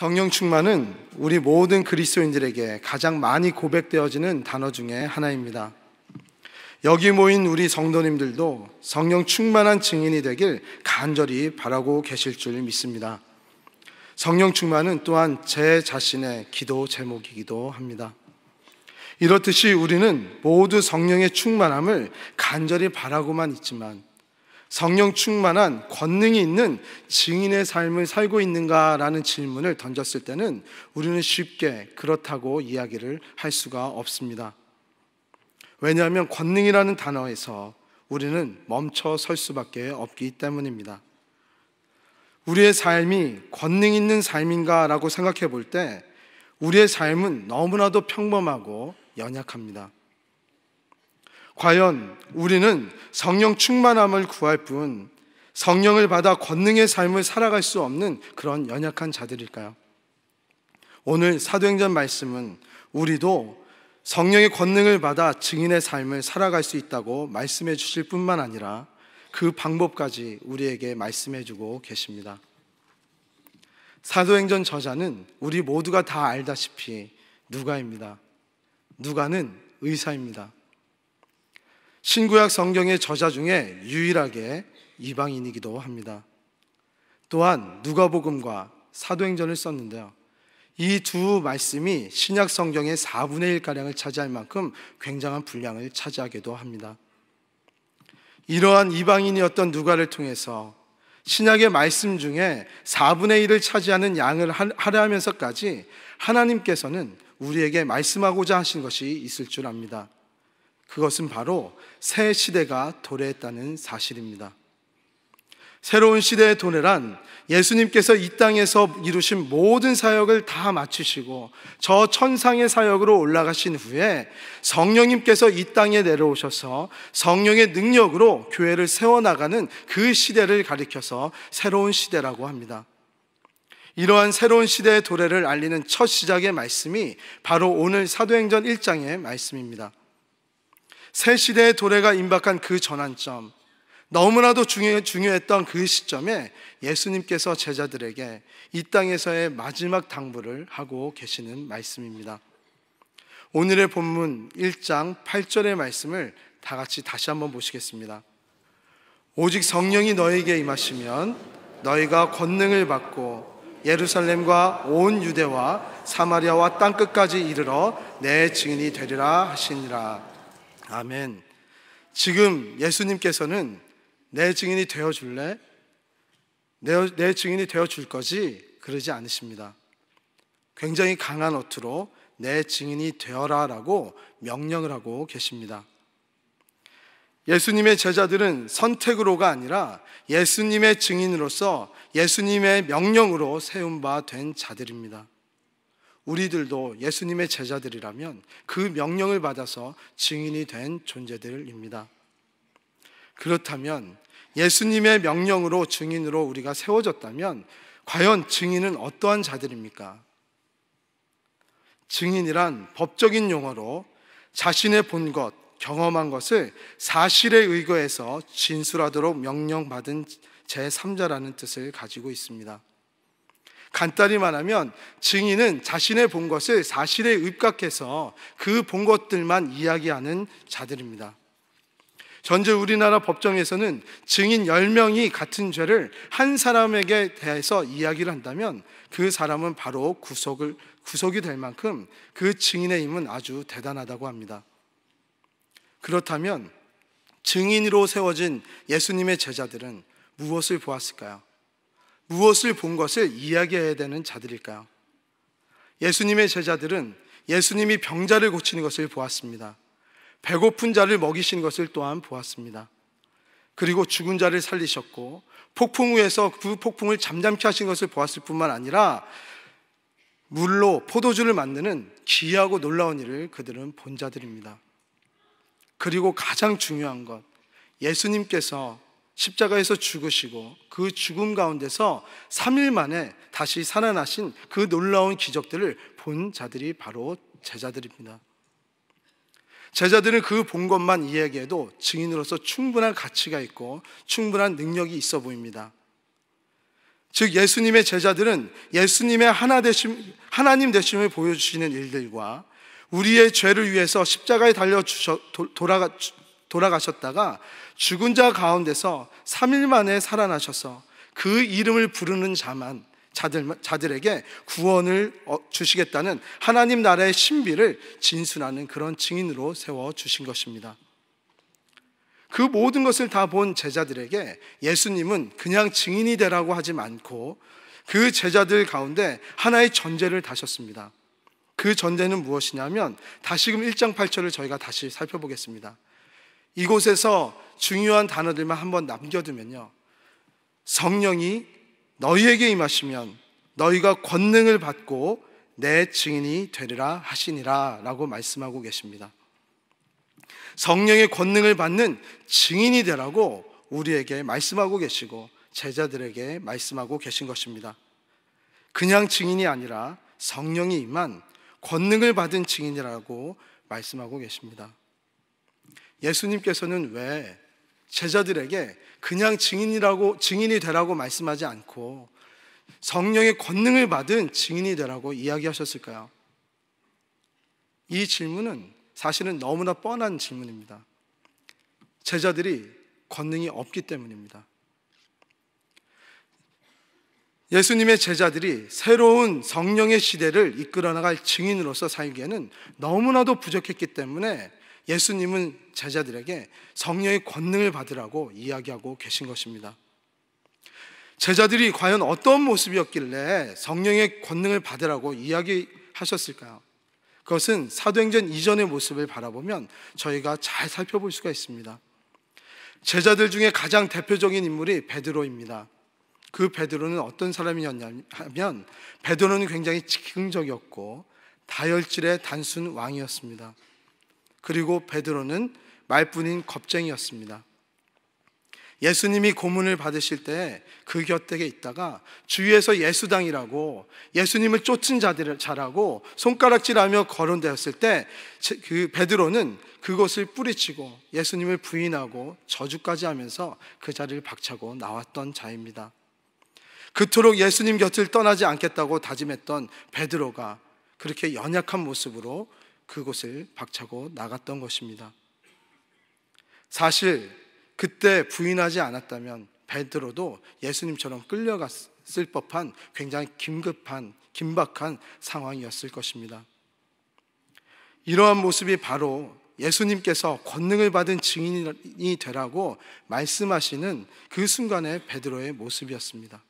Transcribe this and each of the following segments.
성령 충만은 우리 모든 그리스도인들에게 가장 많이 고백되어지는 단어 중에 하나입니다. 여기 모인 우리 성도님들도 성령 충만한 증인이 되길 간절히 바라고 계실 줄 믿습니다. 성령 충만은 또한 제 자신의 기도 제목이기도 합니다. 이렇듯이 우리는 모두 성령의 충만함을 간절히 바라고만 있지만 성령 충만한 권능이 있는 증인의 삶을 살고 있는가라는 질문을 던졌을 때는 우리는 쉽게 그렇다고 이야기를 할 수가 없습니다. 왜냐하면 권능이라는 단어에서 우리는 멈춰 설 수밖에 없기 때문입니다. 우리의 삶이 권능 있는 삶인가라고 생각해 볼 때 우리의 삶은 너무나도 평범하고 연약합니다. 과연 우리는 성령 충만함을 구할 뿐 성령을 받아 권능의 삶을 살아갈 수 없는 그런 연약한 자들일까요? 오늘 사도행전 말씀은 우리도 성령의 권능을 받아 증인의 삶을 살아갈 수 있다고 말씀해 주실 뿐만 아니라 그 방법까지 우리에게 말씀해 주고 계십니다. 사도행전 저자는 우리 모두가 다 알다시피 누가입니다. 누가는 의사입니다. 신구약 성경의 저자 중에 유일하게 이방인이기도 합니다. 또한 누가복음과 사도행전을 썼는데요. 이 두 말씀이 신약 성경의 4분의 1가량을 차지할 만큼 굉장한 분량을 차지하기도 합니다. 이러한 이방인이었던 누가를 통해서 신약의 말씀 중에 4분의 1을 차지하는 양을 할애하면서까지 하나님께서는 우리에게 말씀하고자 하신 것이 있을 줄 압니다. 그것은 바로 새 시대가 도래했다는 사실입니다. 새로운 시대의 도래란 예수님께서 이 땅에서 이루신 모든 사역을 다 마치시고 저 천상의 사역으로 올라가신 후에 성령님께서 이 땅에 내려오셔서 성령의 능력으로 교회를 세워나가는 그 시대를 가리켜서 새로운 시대라고 합니다. 이러한 새로운 시대의 도래를 알리는 첫 시작의 말씀이 바로 오늘 사도행전 1장의 말씀입니다. 새 시대의 도래가 임박한 그 전환점, 너무나도 중요, 중요했던 그 시점에 예수님께서 제자들에게 이 땅에서의 마지막 당부를 하고 계시는 말씀입니다. 오늘의 본문 1장 8절의 말씀을 다 같이 다시 한번 보시겠습니다. 오직 성령이 너에게 임하시면 너희가 권능을 받고 예루살렘과 온 유대와 사마리아와 땅 끝까지 이르러 내 증인이 되리라 하시니라. 아멘. 지금 예수님께서는 내 증인이 되어 줄래? 내, 내 증인이 되어 줄 거지? 그러지 않으십니다. 굉장히 강한 어투로 내 증인이 되어라 라고 명령을 하고 계십니다. 예수님의 제자들은 선택으로가 아니라 예수님의 증인으로서 예수님의 명령으로 세운 바 된 자들입니다. 우리들도 예수님의 제자들이라면 그 명령을 받아서 증인이 된 존재들입니다. 그렇다면 예수님의 명령으로 증인으로 우리가 세워졌다면 과연 증인은 어떠한 자들입니까? 증인이란 법적인 용어로 자신의 본 것, 경험한 것을 사실에 의거해서 진술하도록 명령받은 제3자라는 뜻을 가지고 있습니다. 간단히 말하면 증인은 자신의 본 것을 사실에 입각해서 그 본 것들만 이야기하는 자들입니다. 현재 우리나라 법정에서는 증인 10명이 같은 죄를 한 사람에게 대해서 이야기를 한다면 그 사람은 바로 구속을, 구속이 될 만큼 그 증인의 힘은 아주 대단하다고 합니다. 그렇다면 증인으로 세워진 예수님의 제자들은 무엇을 보았을까요? 무엇을 본 것을 이야기해야 되는 자들일까요? 예수님의 제자들은 예수님이 병자를 고치는 것을 보았습니다. 배고픈 자를 먹이신 것을 또한 보았습니다. 그리고 죽은 자를 살리셨고 폭풍 위에서 그 폭풍을 잠잠케 하신 것을 보았을 뿐만 아니라 물로 포도주를 만드는 기이하고 놀라운 일을 그들은 본 자들입니다. 그리고 가장 중요한 것 예수님께서 십자가에서 죽으시고 그 죽음 가운데서 3일 만에 다시 살아나신 그 놀라운 기적들을 본 자들이 바로 제자들입니다. 제자들은 그 본 것만 이야기해도 증인으로서 충분한 가치가 있고 충분한 능력이 있어 보입니다. 즉 예수님의 제자들은 예수님의 하나 되심 하나님 되심을 보여주시는 일들과 우리의 죄를 위해서 십자가에 달려 주셔, 돌아가 돌아가셨다가 죽은 자 가운데서 3일 만에 살아나셔서 그 이름을 부르는 자만 자들, 자들에게 구원을 어, 주시겠다는 하나님 나라의 신비를 진술하는 그런 증인으로 세워 주신 것입니다. 그 모든 것을 다 본 제자들에게 예수님은 그냥 증인이 되라고 하지 않고 그 제자들 가운데 하나의 전제를 다셨습니다. 그 전제는 무엇이냐면 다시금 1장 8절을 저희가 다시 살펴보겠습니다. 이곳에서 중요한 단어들만 한번 남겨두면요. 성령이 너희에게 임하시면 너희가 권능을 받고 내 증인이 되리라 하시니라 라고 말씀하고 계십니다. 성령의 권능을 받는 증인이 되라고 우리에게 말씀하고 계시고 제자들에게 말씀하고 계신 것입니다. 그냥 증인이 아니라 성령이 임한 권능을 받은 증인이라고 말씀하고 계십니다. 예수님께서는 왜 제자들에게 그냥 증인이라고 증인이 되라고 말씀하지 않고 성령의 권능을 받은 증인이 되라고 이야기하셨을까요? 이 질문은 사실은 너무나 뻔한 질문입니다. 제자들이 권능이 없기 때문입니다. 예수님의 제자들이 새로운 성령의 시대를 이끌어 나갈 증인으로서 살기에는 너무나도 부족했기 때문에 예수님은 제자들에게 성령의 권능을 받으라고 이야기하고 계신 것입니다. 제자들이 과연 어떤 모습이었길래 성령의 권능을 받으라고 이야기하셨을까요? 그것은 사도행전 이전의 모습을 바라보면 저희가 잘 살펴볼 수가 있습니다. 제자들 중에 가장 대표적인 인물이 베드로입니다. 그 베드로는 어떤 사람이었냐면 베드로는 굉장히 즉흥적이었고 다혈질의 단순 왕이었습니다. 그리고 베드로는 말뿐인 겁쟁이였습니다. 예수님이 고문을 받으실 때 그 곁에 있다가 주위에서 예수당이라고 예수님을 쫓은 자들을 잘하고 손가락질하며 거론되었을 때그 베드로는 그것을 뿌리치고 예수님을 부인하고 저주까지 하면서 그 자리를 박차고 나왔던 자입니다. 그토록 예수님 곁을 떠나지 않겠다고 다짐했던 베드로가 그렇게 연약한 모습으로 그곳을 박차고 나갔던 것입니다. 사실 그때 부인하지 않았다면 베드로도 예수님처럼 끌려갔을 법한 굉장히 긴급한 긴박한 상황이었을 것입니다. 이러한 모습이 바로 예수님께서 권능을 받은 증인이 되라고 말씀하시는 그 순간의 베드로의 모습이었습니다.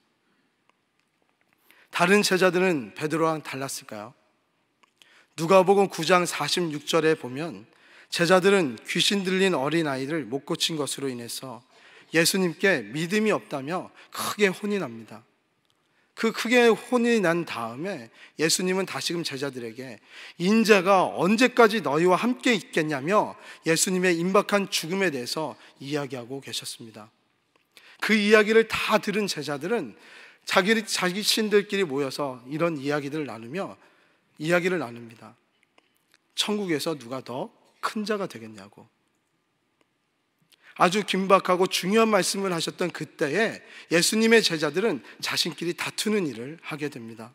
다른 제자들은 베드로랑 달랐을까요? 누가복음 9장 46절에 보면 제자들은 귀신 들린 어린아이를 못 고친 것으로 인해서 예수님께 믿음이 없다며 크게 혼이 납니다. 그 크게 혼이 난 다음에 예수님은 다시금 제자들에게 인자가 언제까지 너희와 함께 있겠냐며 예수님의 임박한 죽음에 대해서 이야기하고 계셨습니다. 그 이야기를 다 들은 제자들은 자기, 자기 신들끼리 모여서 이런 이야기들을 나누며 이야기를 나눕니다. 천국에서 누가 더 큰 자가 되겠냐고. 아주 긴박하고 중요한 말씀을 하셨던 그때에 예수님의 제자들은 자신끼리 다투는 일을 하게 됩니다.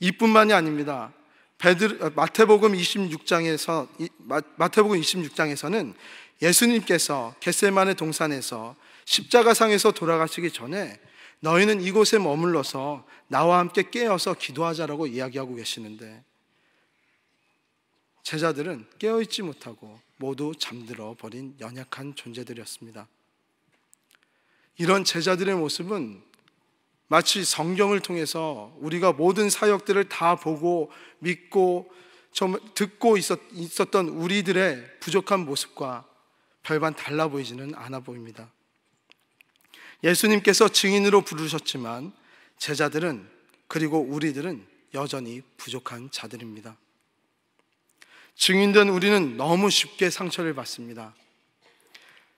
이뿐만이 아닙니다. 아, 마태복음 26장에서 마태복음 26장에서는 예수님께서 겟세만의 동산에서 십자가상에서 돌아가시기 전에 너희는 이곳에 머물러서 나와 함께 깨어서 기도하자라고 이야기하고 계시는데 제자들은 깨어있지 못하고 모두 잠들어 버린 연약한 존재들이었습니다. 이런 제자들의 모습은 마치 성경을 통해서 우리가 모든 사역들을 다 보고 믿고 듣고 있었던 우리들의 부족한 모습과 별반 달라 보이지는 않아 보입니다. 예수님께서 증인으로 부르셨지만 제자들은 그리고 우리들은 여전히 부족한 자들입니다. 증인된 우리는 너무 쉽게 상처를 받습니다.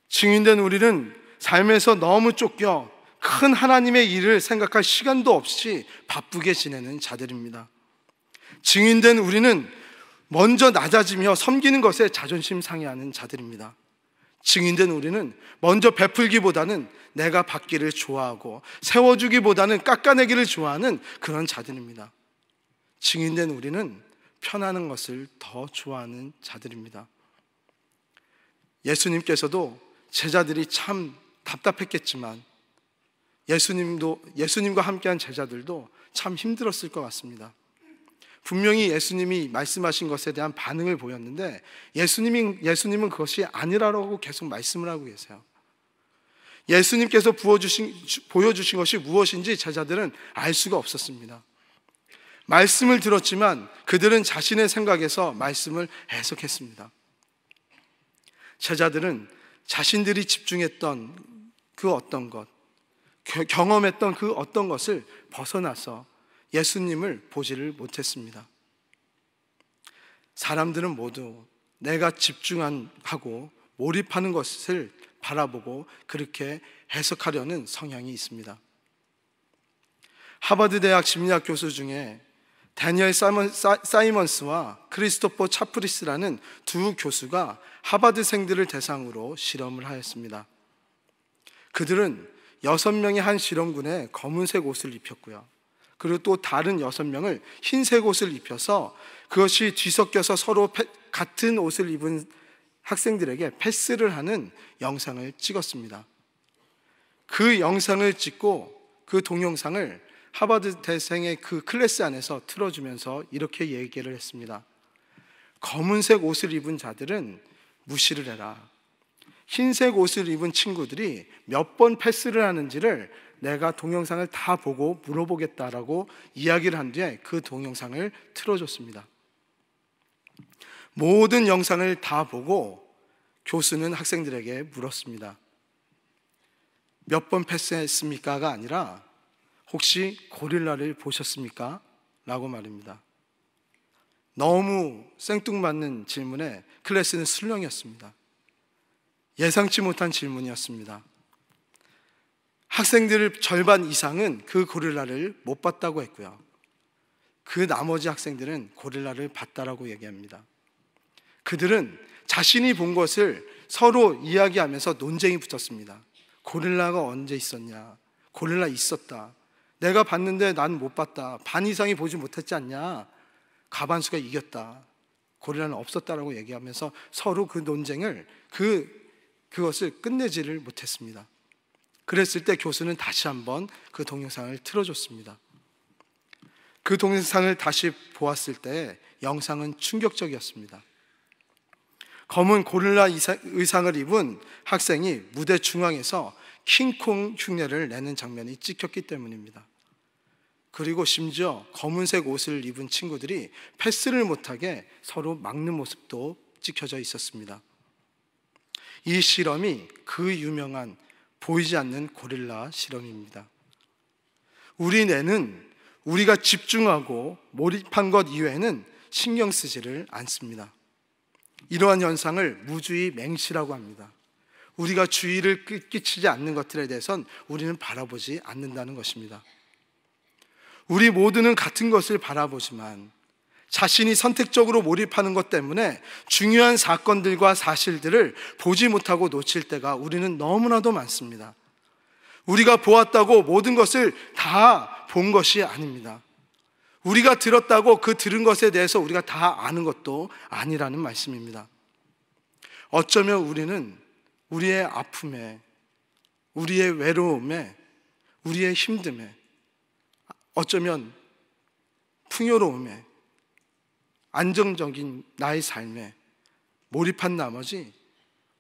증인된 우리는 삶에서 너무 쫓겨 큰 하나님의 일을 생각할 시간도 없이 바쁘게 지내는 자들입니다. 증인된 우리는 먼저 낮아지며 섬기는 것에 자존심 상해하는 자들입니다. 증인된 우리는 먼저 베풀기보다는 내가 받기를 좋아하고 세워주기보다는 깎아내기를 좋아하는 그런 자들입니다. 증인된 우리는 편하는 것을 더 좋아하는 자들입니다. 예수님께서도 제자들이 참 답답했겠지만 예수님도 예수님과 함께한 제자들도 참 힘들었을 것 같습니다. 분명히 예수님이 말씀하신 것에 대한 반응을 보였는데 예수님이, 예수님은 그것이 아니라고 계속 말씀을 하고 계세요. 예수님께서 부어주신, 보여주신 것이 무엇인지 제자들은 알 수가 없었습니다. 말씀을 들었지만 그들은 자신의 생각에서 말씀을 해석했습니다. 제자들은 자신들이 집중했던 그 어떤 것, 경험했던 그 어떤 것을 벗어나서 예수님을 보지를 못했습니다. 사람들은 모두 내가 집중하고 몰입하는 것을 바라보고 그렇게 해석하려는 성향이 있습니다. 하버드 대학 심리학 교수 중에 다니엘 사이먼, 스와 크리스토퍼 차프리스라는 두 교수가 하버드생들을 대상으로 실험을 하였습니다. 그들은 여섯 명의 한 실험군에 검은색 옷을 입혔고요. 그리고 또 다른 여섯 명을 흰색 옷을 입혀서 그것이 뒤섞여서 서로 같은 옷을 입은 학생들에게 패스를 하는 영상을 찍었습니다. 그 영상을 찍고 그 동영상을 하버드 대생의 그 클래스 안에서 틀어주면서 이렇게 얘기를 했습니다. 검은색 옷을 입은 자들은 무시를 해라. 흰색 옷을 입은 친구들이 몇 번 패스를 하는지를 내가 동영상을 다 보고 물어보겠다라고 이야기를 한 뒤에 그 동영상을 틀어줬습니다. 모든 영상을 다 보고 교수는 학생들에게 물었습니다. 몇 번 패스했습니까가 아니라 혹시 고릴라를 보셨습니까? 라고 말입니다. 너무 생뚱맞는 질문에 클래스는 술렁이었습니다. 예상치 못한 질문이었습니다. 학생들 절반 이상은 그 고릴라를 못 봤다고 했고요. 그 나머지 학생들은 고릴라를 봤다라고 얘기합니다. 그들은 자신이 본 것을 서로 이야기하면서 논쟁이 붙었습니다. 고릴라가 언제 있었냐? 고릴라 있었다. 내가 봤는데 난 못 봤다. 반 이상이 보지 못했지 않냐? 가반수가 이겼다. 고릴라는 없었다라고 얘기하면서 서로 그 논쟁을 그 그것을 끝내지를 못했습니다. 그랬을 때 교수는 다시 한번 그 동영상을 틀어줬습니다. 그 동영상을 다시 보았을 때 영상은 충격적이었습니다. 검은 고릴라 의상을 입은 학생이 무대 중앙에서 킹콩 흉내를 내는 장면이 찍혔기 때문입니다. 그리고 심지어 검은색 옷을 입은 친구들이 패스를 못하게 서로 막는 모습도 찍혀져 있었습니다. 이 실험이 그 유명한 보이지 않는 고릴라 실험입니다. 우리 뇌는 우리가 집중하고 몰입한 것 이외에는 신경 쓰지를 않습니다. 이러한 현상을 무주의 맹시라고 합니다. 우리가 주의를 끼치지 않는 것들에 대해선 우리는 바라보지 않는다는 것입니다. 우리 모두는 같은 것을 바라보지만 자신이 선택적으로 몰입하는 것 때문에 중요한 사건들과 사실들을 보지 못하고 놓칠 때가 우리는 너무나도 많습니다. 우리가 보았다고 모든 것을 다 본 것이 아닙니다. 우리가 들었다고 그 들은 것에 대해서 우리가 다 아는 것도 아니라는 말씀입니다. 어쩌면 우리는 우리의 아픔에, 우리의 외로움에, 우리의 힘듦에, 어쩌면 풍요로움에, 안정적인 나의 삶에 몰입한 나머지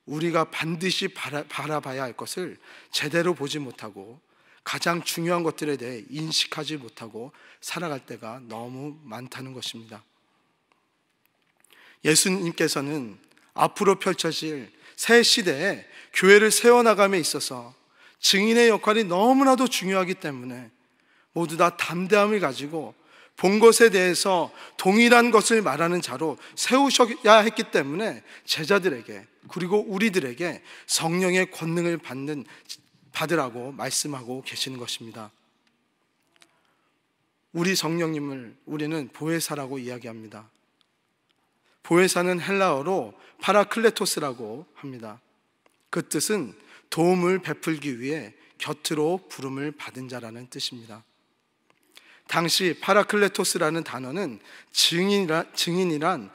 우리가 반드시 바라, 봐야할 것을 제대로 보지 못하고 가장 중요한 것들에 대해 인식하지 못하고 살아갈 때가 너무 많다는 것입니다. 예수님께서는 앞으로 펼쳐질 새 시대에 교회를 세워나감에 있어서 증인의 역할이 너무나도 중요하기 때문에 모두 다 담대함을 가지고 본 것에 대해서 동일한 것을 말하는 자로 세우셔야 했기 때문에 제자들에게 그리고 우리들에게 성령의 권능을 받는 받으라고 말씀하고 계시는 것입니다. 우리 성령님을 우리는 보혜사라고 이야기합니다. 보혜사는 헬라어로 파라클레토스라고 합니다. 그 뜻은 도움을 베풀기 위해 곁으로 부름을 받은 자라는 뜻입니다. 당시 파라클레토스라는 단어는 증인이라, 증인이란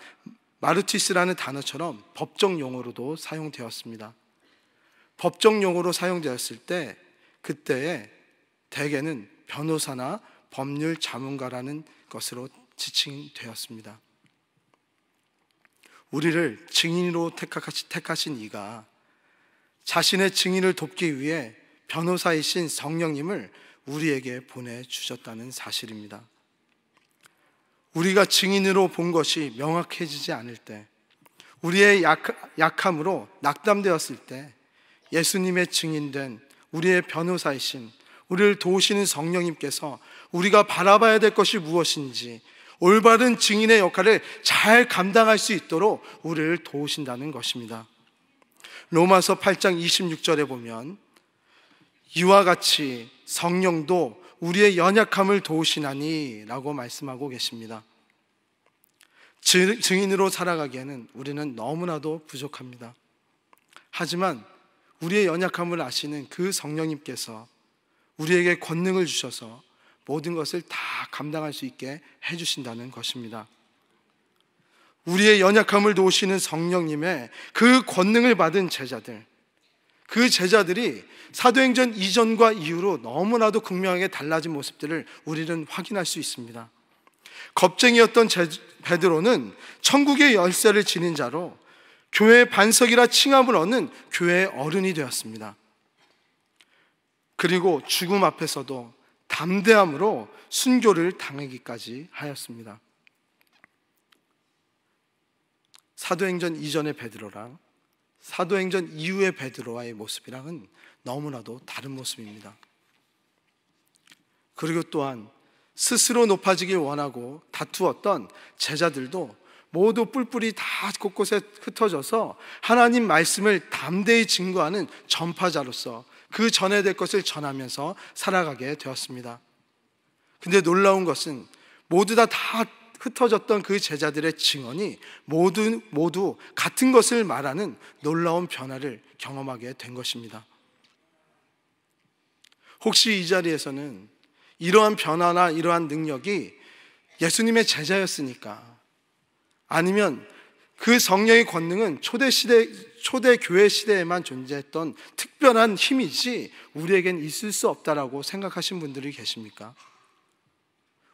마르티스라는 단어처럼 법정 용어로도 사용되었습니다. 법정 용어로 사용되었을 때 그때에 대개는 변호사나 법률 자문가라는 것으로 지칭되었습니다. 우리를 증인으로 택하신 이가 자신의 증인을 돕기 위해 변호사이신 성령님을 우리에게 보내주셨다는 사실입니다. 우리가 증인으로 본 것이 명확해지지 않을 때, 우리의 약, 함으로 낙담되었을 때, 예수님의 증인된 우리의 변호사이신 우리를 도우시는 성령님께서 우리가 바라봐야 될 것이 무엇인지 올바른 증인의 역할을 잘 감당할 수 있도록 우리를 도우신다는 것입니다. 로마서 8장 26절에 보면 이와 같이 성령도 우리의 연약함을 도우시나니 라고 말씀하고 계십니다. 증인으로 살아가기에는 우리는 너무나도 부족합니다. 하지만 우리의 연약함을 아시는 그 성령님께서 우리에게 권능을 주셔서 모든 것을 다 감당할 수 있게 해주신다는 것입니다. 우리의 연약함을 도우시는 성령님의 그 권능을 받은 제자들, 그 제자들이 사도행전 이전과 이후로 너무나도 극명하게 달라진 모습들을 우리는 확인할 수 있습니다. 겁쟁이였던 제, 베드로는 천국의 열쇠를 지닌 자로 교회의 반석이라 칭함을 얻는 교회의 어른이 되었습니다. 그리고 죽음 앞에서도 담대함으로 순교를 당하기까지 하였습니다. 사도행전 이전의 베드로랑 사도행전 이후의 베드로와의 모습이랑은 너무나도 다른 모습입니다. 그리고 또한 스스로 높아지길 원하고 다투었던 제자들도 모두 뿔뿔이 다 곳곳에 흩어져서 하나님 말씀을 담대히 증거하는 전파자로서 그 전해될 것을 전하면서 살아가게 되었습니다. 근데 놀라운 것은 모두 다다 흩어졌던 그 제자들의 증언이 모두, 모두 같은 것을 말하는 놀라운 변화를 경험하게 된 것입니다. 혹시 이 자리에서는 이러한 변화나 이러한 능력이 예수님의 제자였으니까 아니면 그 성령의 권능은 초대 시대 초대 교회 시대에만 존재했던 특별한 힘이지 우리에겐 있을 수 없다라고 생각하신 분들이 계십니까?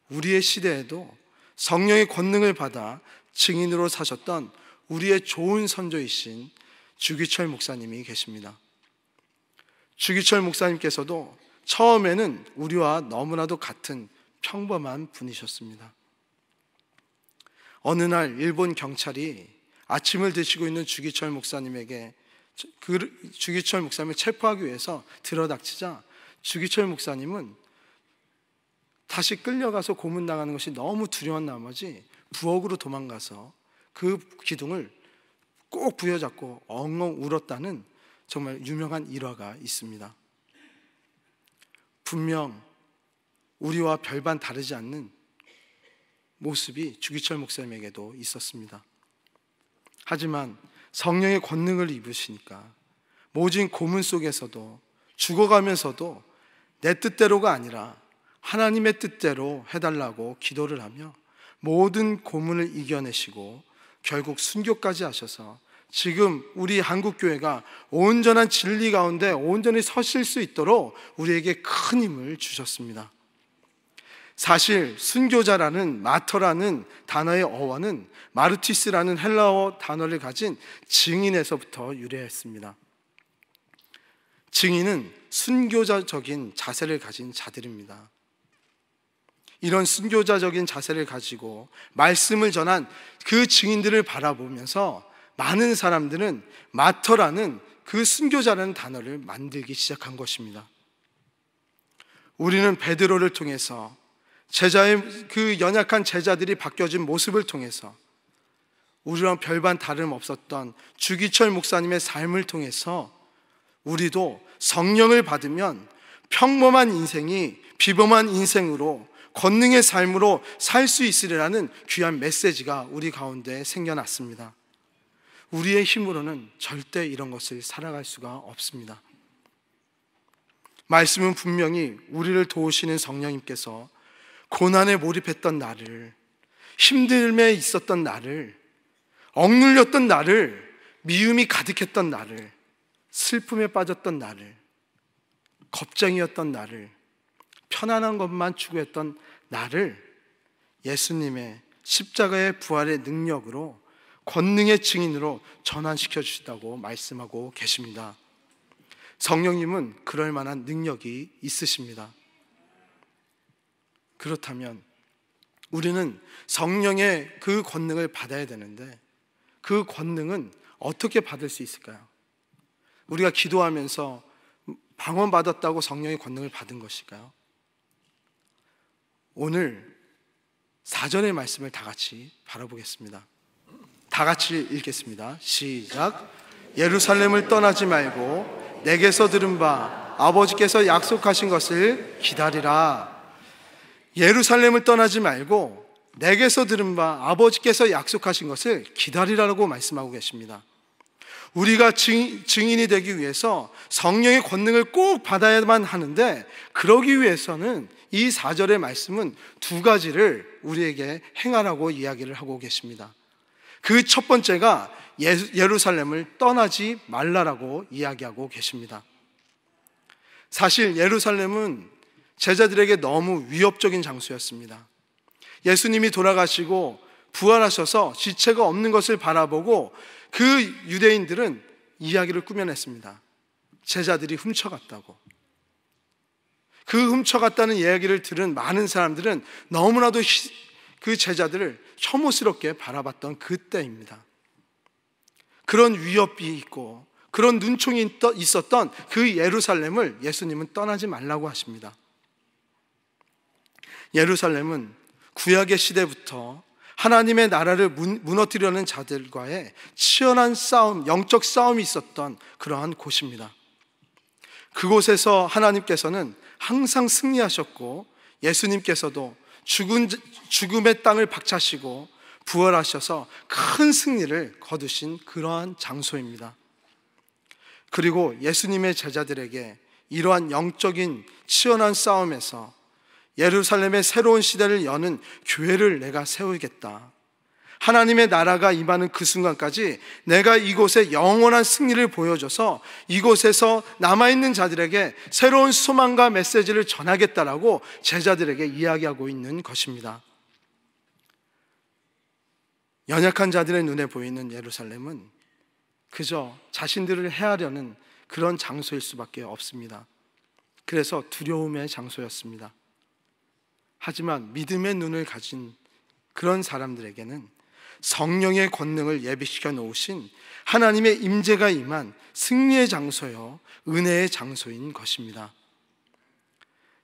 우리의 시대에도 성령의 권능을 받아 증인으로 사셨던 우리의 좋은 선조이신 주기철 목사님이 계십니다. 주기철 목사님께서도 처음에는 우리와 너무나도 같은 평범한 분이셨습니다. 어느 날 일본 경찰이 아침을 드시고 있는 주기철 목사님에게 그, 주기철 목사님을 체포하기 위해서 들어닥치자 주기철 목사님은 다시 끌려가서 고문당하는 것이 너무 두려운 나머지 부엌으로 도망가서 그 기둥을 꼭 부여잡고 엉엉 울었다는 정말 유명한 일화가 있습니다. 분명 우리와 별반 다르지 않는 모습이 주기철 목사님에게도 있었습니다. 하지만 성령의 권능을 입으시니까 모진 고문 속에서도 죽어가면서도 내 뜻대로가 아니라 하나님의 뜻대로 해달라고 기도를 하며 모든 고문을 이겨내시고 결국 순교까지 하셔서 지금 우리 한국교회가 온전한 진리 가운데 온전히 서실 수 있도록 우리에게 큰 힘을 주셨습니다. 사실 순교자라는 마터라는 단어의 어원은 마르티스라는 헬라어 단어를 가진 증인에서부터 유래했습니다. 증인은 순교자적인 자세를 가진 자들입니다. 이런 순교자적인 자세를 가지고 말씀을 전한 그 증인들을 바라보면서 많은 사람들은 마터라는 그 순교자라는 단어를 만들기 시작한 것입니다. 우리는 베드로를 통해서 제자의 그 연약한 제자들이 바뀌어진 모습을 통해서 우리랑 별반 다름 없었던 주기철 목사님의 삶을 통해서 우리도 성령을 받으면 평범한 인생이 비범한 인생으로 권능의 삶으로 살 수 있으리라는 귀한 메시지가 우리 가운데 생겨났습니다. 우리의 힘으로는 절대 이런 것을 살아갈 수가 없습니다. 말씀은 분명히 우리를 도우시는 성령님께서 고난에 몰입했던 나를, 힘듦에 있었던 나를, 억눌렸던 나를, 미움이 가득했던 나를, 슬픔에 빠졌던 나를, 겁쟁이였던 나를, 편안한 것만 추구했던 나를 예수님의 십자가의 부활의 능력으로 권능의 증인으로 전환시켜 주신다고 말씀하고 계십니다. 성령님은 그럴 만한 능력이 있으십니다. 그렇다면 우리는 성령의 그 권능을 받아야 되는데 그 권능은 어떻게 받을 수 있을까요? 우리가 기도하면서 방언 받았다고 성령의 권능을 받은 것일까요? 오늘 사전의 말씀을 다 같이 바라보겠습니다. 다 같이 읽겠습니다. 시작. 예루살렘을 떠나지 말고 내게서 들은 바 아버지께서 약속하신 것을 기다리라. 예루살렘을 떠나지 말고 내게서 들은 바 아버지께서 약속하신 것을 기다리라고 말씀하고 계십니다. 우리가 증, 증인이 되기 위해서 성령의 권능을 꼭 받아야만 하는데 그러기 위해서는 이 4절의 말씀은 두 가지를 우리에게 행하라고 이야기를 하고 계십니다. 그 첫 번째가 예루살렘을 떠나지 말라라고 이야기하고 계십니다. 사실 예루살렘은 제자들에게 너무 위협적인 장소였습니다. 예수님이 돌아가시고 부활하셔서 지체가 없는 것을 바라보고 그 유대인들은 이야기를 꾸며냈습니다. 제자들이 훔쳐갔다고. 그 훔쳐갔다는 이야기를 들은 많은 사람들은 너무나도 그 제자들을 혐오스럽게 바라봤던 그때입니다. 그런 위협이 있고 그런 눈총이 있었던 그 예루살렘을 예수님은 떠나지 말라고 하십니다. 예루살렘은 구약의 시대부터 하나님의 나라를 무너뜨려는 자들과의 치열한 싸움, 영적 싸움이 있었던 그러한 곳입니다. 그곳에서 하나님께서는 항상 승리하셨고 예수님께서도 죽은, 죽음의 땅을 박차시고 부활하셔서 큰 승리를 거두신 그러한 장소입니다. 그리고 예수님의 제자들에게 이러한 영적인 치열한 싸움에서 예루살렘의 새로운 시대를 여는 교회를 내가 세우겠다. 하나님의 나라가 임하는 그 순간까지 내가 이곳에 영원한 승리를 보여줘서 이곳에서 남아있는 자들에게 새로운 소망과 메시지를 전하겠다라고 제자들에게 이야기하고 있는 것입니다. 연약한 자들의 눈에 보이는 예루살렘은 그저 자신들을 해하려는 그런 장소일 수밖에 없습니다. 그래서 두려움의 장소였습니다. 하지만 믿음의 눈을 가진 그런 사람들에게는 성령의 권능을 예비시켜 놓으신 하나님의 임재가 임한 승리의 장소요 은혜의 장소인 것입니다.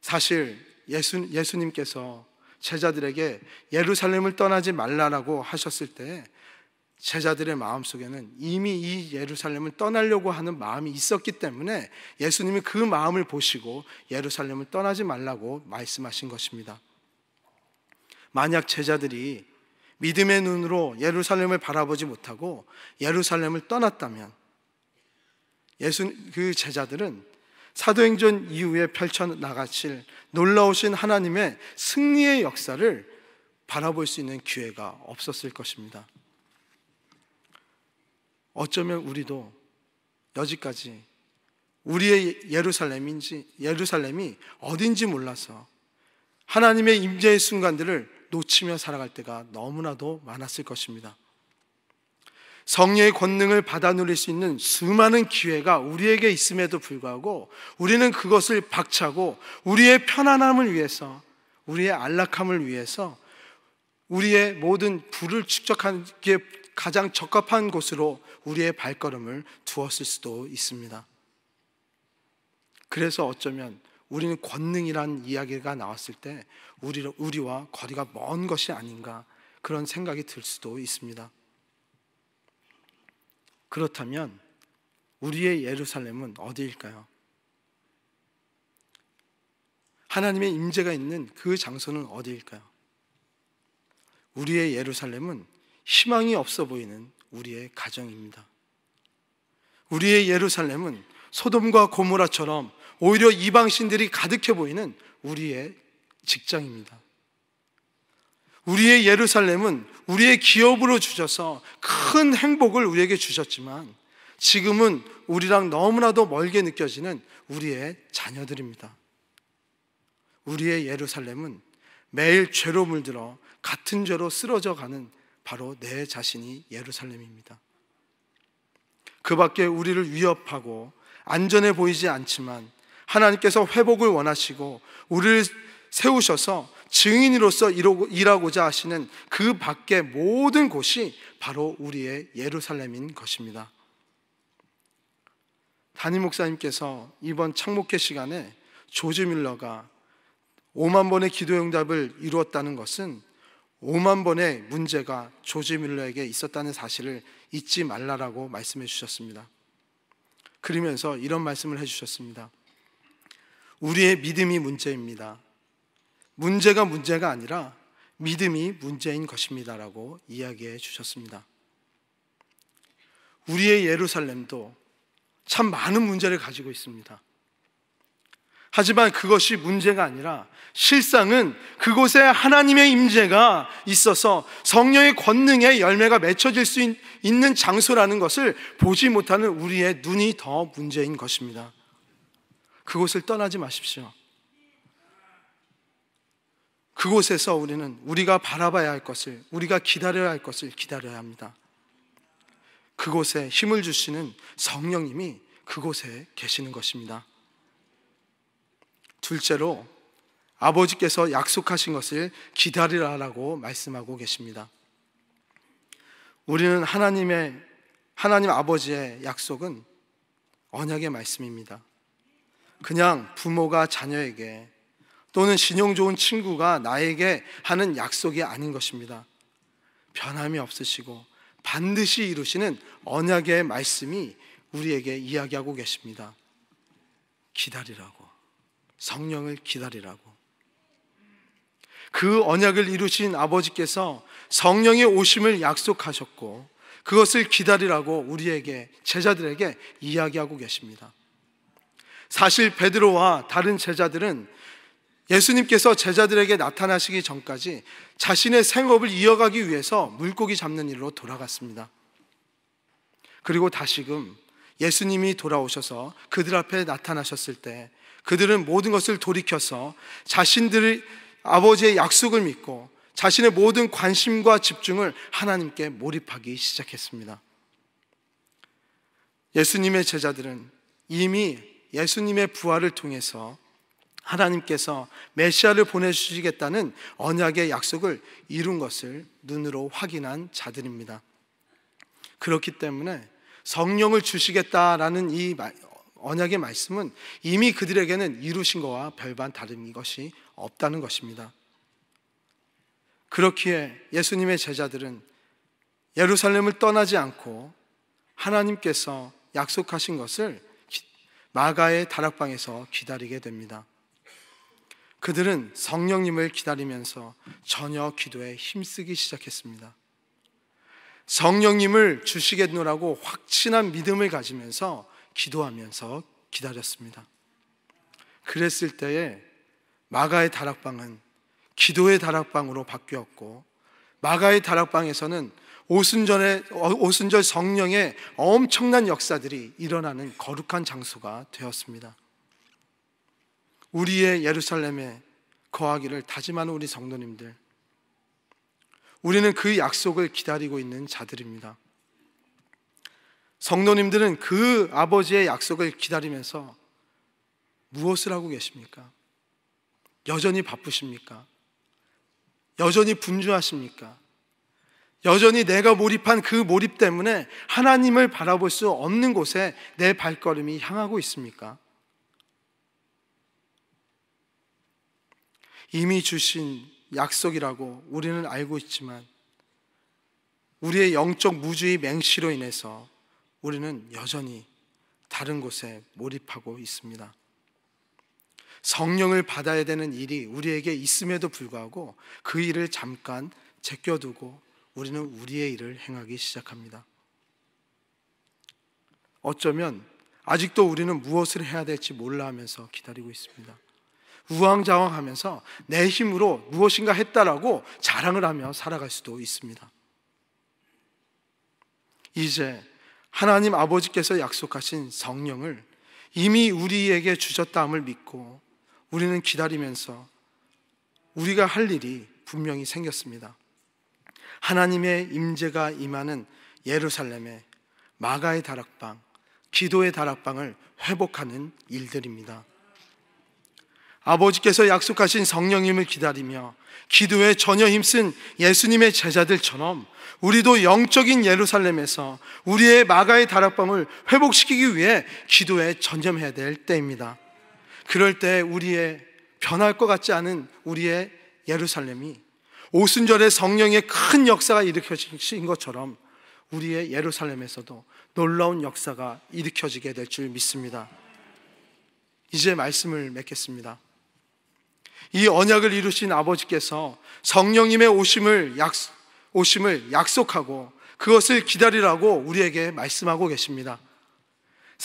사실 예수, 예수님께서 제자들에게 예루살렘을 떠나지 말라라고 하셨을 때 제자들의 마음속에는 이미 이 예루살렘을 떠나려고 하는 마음이 있었기 때문에 예수님이 그 마음을 보시고 예루살렘을 떠나지 말라고 말씀하신 것입니다. 만약 제자들이 믿음의 눈으로 예루살렘을 바라보지 못하고 예루살렘을 떠났다면 예수 그 제자들은 사도행전 이후에 펼쳐 나가실 놀라우신 하나님의 승리의 역사를 바라볼 수 있는 기회가 없었을 것입니다. 어쩌면 우리도 여지까지 우리의 예루살렘인지 예루살렘이 어딘지 몰라서 하나님의 임재의 순간들을 놓치며 살아갈 때가 너무나도 많았을 것입니다. 성령의 권능을 받아 누릴 수 있는 수많은 기회가 우리에게 있음에도 불구하고 우리는 그것을 박차고 우리의 편안함을 위해서 우리의 안락함을 위해서 우리의 모든 부를 축적하기에 가장 적합한 곳으로 우리의 발걸음을 두었을 수도 있습니다. 그래서 어쩌면 우리는 권능이란 이야기가 나왔을 때 우리, 와 거리가 먼 것이 아닌가 그런 생각이 들 수도 있습니다. 그렇다면 우리의 예루살렘은 어디일까요? 하나님의 임재가 있는 그 장소는 어디일까요? 우리의 예루살렘은 희망이 없어 보이는 우리의 가정입니다. 우리의 예루살렘은 소돔과 고모라처럼 오히려 이방신들이 가득해 보이는 우리의 직장입니다. 우리의 예루살렘은 우리의 기업으로 주셔서 큰 행복을 우리에게 주셨지만 지금은 우리랑 너무나도 멀게 느껴지는 우리의 자녀들입니다. 우리의 예루살렘은 매일 죄로 물들어 같은 죄로 쓰러져 가는 바로 내 자신이 예루살렘입니다. 그 밖에 우리를 위협하고 안전해 보이지 않지만 하나님께서 회복을 원하시고 우리를 세우셔서 증인으로서 일하고자 하시는 그 밖의 모든 곳이 바로 우리의 예루살렘인 것입니다. 담임 목사님께서 이번 창목회 시간에 조지 밀러가 5만 번의 기도 응답을 이루었다는 것은 5만 번의 문제가 조지 밀러에게 있었다는 사실을 잊지 말라라고 말씀해 주셨습니다. 그러면서 이런 말씀을 해 주셨습니다. 우리의 믿음이 문제입니다. 문제가 문제가 아니라 믿음이 문제인 것입니다라고 이야기해 주셨습니다. 우리의 예루살렘도 참 많은 문제를 가지고 있습니다. 하지만 그것이 문제가 아니라 실상은 그곳에 하나님의 임재가 있어서 성령의 권능의 열매가 맺혀질 수 있는 장소라는 것을 보지 못하는 우리의 눈이 더 문제인 것입니다. 그곳을 떠나지 마십시오. 그곳에서 우리는 우리가 바라봐야 할 것을, 우리가 기다려야 할 것을 기다려야 합니다. 그곳에 힘을 주시는 성령님이 그곳에 계시는 것입니다. 둘째로, 아버지께서 약속하신 것을 기다리라라고 말씀하고 계십니다. 우리는 하나님의, 하나님 아버지의 약속은 언약의 말씀입니다. 그냥 부모가 자녀에게 또는 신용 좋은 친구가 나에게 하는 약속이 아닌 것입니다. 변함이 없으시고 반드시 이루시는 언약의 말씀이 우리에게 이야기하고 계십니다. 기다리라고. 성령을 기다리라고. 그 언약을 이루신 아버지께서 성령의 오심을 약속하셨고 그것을 기다리라고 우리에게, 제자들에게 이야기하고 계십니다. 사실 베드로와 다른 제자들은 예수님께서 제자들에게 나타나시기 전까지 자신의 생업을 이어가기 위해서 물고기 잡는 일로 돌아갔습니다. 그리고 다시금 예수님이 돌아오셔서 그들 앞에 나타나셨을 때 그들은 모든 것을 돌이켜서 자신들의 아버지의 약속을 믿고 자신의 모든 관심과 집중을 하나님께 몰입하기 시작했습니다. 예수님의 제자들은 이미 예수님의 부활을 통해서 하나님께서 메시아를 보내주시겠다는 언약의 약속을 이룬 것을 눈으로 확인한 자들입니다. 그렇기 때문에 성령을 주시겠다라는 이 언약의 말씀은 이미 그들에게는 이루신 거와 별반 다른 것이 없다는 것입니다. 그렇기에 예수님의 제자들은 예루살렘을 떠나지 않고 하나님께서 약속하신 것을 마가의 다락방에서 기다리게 됩니다. 그들은 성령님을 기다리면서 전혀 기도에 힘쓰기 시작했습니다. 성령님을 주시겠노라고 확신한 믿음을 가지면서 기도하면서 기다렸습니다. 그랬을 때에 마가의 다락방은 기도의 다락방으로 바뀌었고 마가의 다락방에서는 오순절에 오순절 성령의 엄청난 역사들이 일어나는 거룩한 장소가 되었습니다. 우리의 예루살렘에 거하기를 다짐하는 우리 성도님들, 우리는 그 약속을 기다리고 있는 자들입니다. 성도님들은 그 아버지의 약속을 기다리면서 무엇을 하고 계십니까? 여전히 바쁘십니까? 여전히 분주하십니까? 여전히 내가 몰입한 그 몰입 때문에 하나님을 바라볼 수 없는 곳에 내 발걸음이 향하고 있습니까? 이미 주신 약속이라고 우리는 알고 있지만 우리의 영적 무주의 맹시로 인해서 우리는 여전히 다른 곳에 몰입하고 있습니다. 성령을 받아야 되는 일이 우리에게 있음에도 불구하고 그 일을 잠깐 제껴두고 우리는 우리의 일을 행하기 시작합니다. 어쩌면 아직도 우리는 무엇을 해야 될지 몰라 하면서 기다리고 있습니다. 우왕좌왕 하면서 내 힘으로 무엇인가 했다라고 자랑을 하며 살아갈 수도 있습니다. 이제 하나님 아버지께서 약속하신 성령을 이미 우리에게 주셨다함을 믿고 우리는 기다리면서 우리가 할 일이 분명히 생겼습니다. 하나님의 임재가 임하는 예루살렘의 마가의 다락방, 기도의 다락방을 회복하는 일들입니다. 아버지께서 약속하신 성령님을 기다리며 기도에 전혀 힘쓴 예수님의 제자들처럼 우리도 영적인 예루살렘에서 우리의 마가의 다락방을 회복시키기 위해 기도에 전념해야 될 때입니다. 그럴 때 우리의 변할 것 같지 않은 우리의 예루살렘이 오순절에 성령의 큰 역사가 일으켜진 것처럼 우리의 예루살렘에서도 놀라운 역사가 일으켜지게 될 줄 믿습니다. 이제 말씀을 맺겠습니다. 이 언약을 이루신 아버지께서 성령님의 오심을 약 오심을 약속하고 그것을 기다리라고 우리에게 말씀하고 계십니다.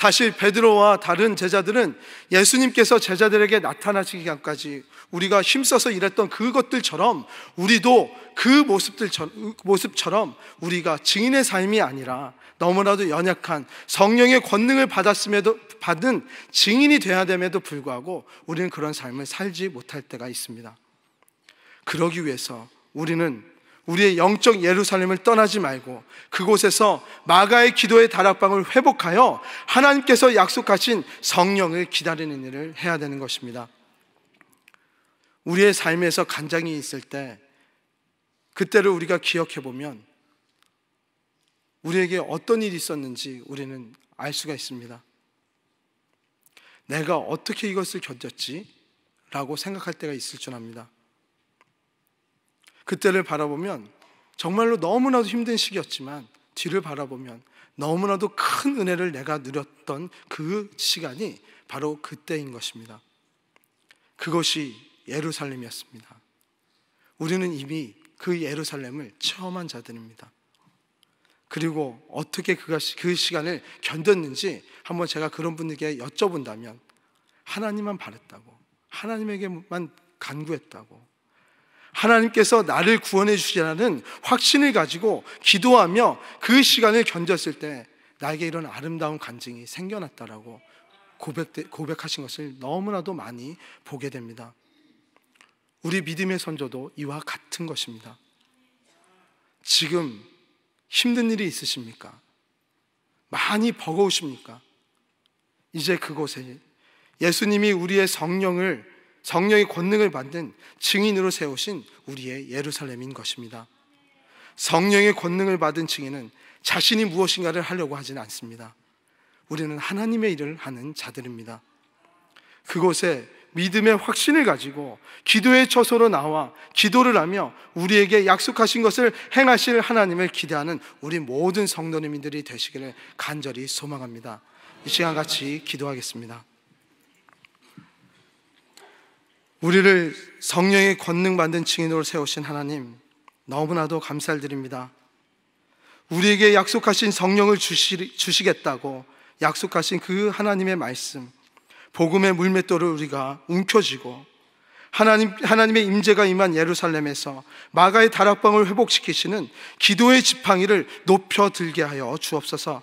사실 베드로와 다른 제자들은 예수님께서 제자들에게 나타나시기까지 우리가 힘써서 일했던 그것들처럼 우리도 그모습처럼 우리가 증인의 삶이 아니라 너무나도 연약한 성령의 권능을 받았음에도 받은 증인이 되어야 됨에도 불구하고 우리는 그런 삶을 살지 못할 때가 있습니다. 그러기 위해서 우리는 우리의 영적 예루살렘을 떠나지 말고 그곳에서 마가의 기도의 다락방을 회복하여 하나님께서 약속하신 성령을 기다리는 일을 해야 되는 것입니다. 우리의 삶에서 간장이 있을 때 그때를 우리가 기억해 보면 우리에게 어떤 일이 있었는지 우리는 알 수가 있습니다. 내가 어떻게 이것을 견뎠지? 라고 생각할 때가 있을 줄 압니다. 그때를 바라보면 정말로 너무나도 힘든 시기였지만 뒤를 바라보면 너무나도 큰 은혜를 내가 누렸던 그 시간이 바로 그때인 것입니다. 그것이 예루살렘이었습니다. 우리는 이미 그 예루살렘을 체험한 자들입니다. 그리고 어떻게 그가 그 시간을 견뎠는지 한번 제가 그런 분에게 여쭤본다면 하나님만 바랬다고 하나님에게만 간구했다고 하나님께서 나를 구원해 주시라는 확신을 가지고 기도하며 그 시간을 견뎠을 때 나에게 이런 아름다운 간증이 생겨났다라고 고백, 하신 것을 너무나도 많이 보게 됩니다. 우리 믿음의 선조도 이와 같은 것입니다. 지금 힘든 일이 있으십니까? 많이 버거우십니까? 이제 그곳에 예수님이 우리의 성령을 성령의 권능을 받는 증인으로 세우신 우리의 예루살렘인 것입니다. 성령의 권능을 받은 증인은 자신이 무엇인가를 하려고 하지 않습니다. 우리는 하나님의 일을 하는 자들입니다. 그곳에 믿음의 확신을 가지고 기도의 처소로 나와 기도를 하며 우리에게 약속하신 것을 행하실 하나님을 기대하는 우리 모든 성도님들이 되시기를 간절히 소망합니다. 이 시간 같이 기도하겠습니다. 우리를 성령의 권능 받은 증인으로 세우신 하나님, 너무나도 감사 드립니다. 우리에게 약속하신 성령을 주시, 주시겠다고 약속하신 그 하나님의 말씀, 복음의 물맷돌을 우리가 움켜쥐고 하나님, 하나님의 임재가 임한 예루살렘에서 마가의 다락방을 회복시키시는 기도의 지팡이를 높여 들게 하여 주옵소서.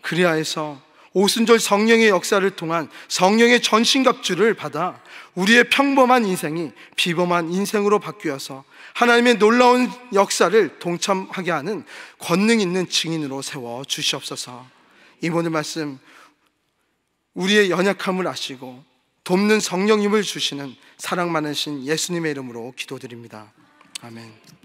그리하여서 오순절 성령의 역사를 통한 성령의 전신갑주를 받아 우리의 평범한 인생이 비범한 인생으로 바뀌어서 하나님의 놀라운 역사를 동참하게 하는 권능 있는 증인으로 세워 주시옵소서. 이번의 말씀 우리의 연약함을 아시고 돕는 성령님을 주시는 사랑 많으신 예수님의 이름으로 기도드립니다. 아멘.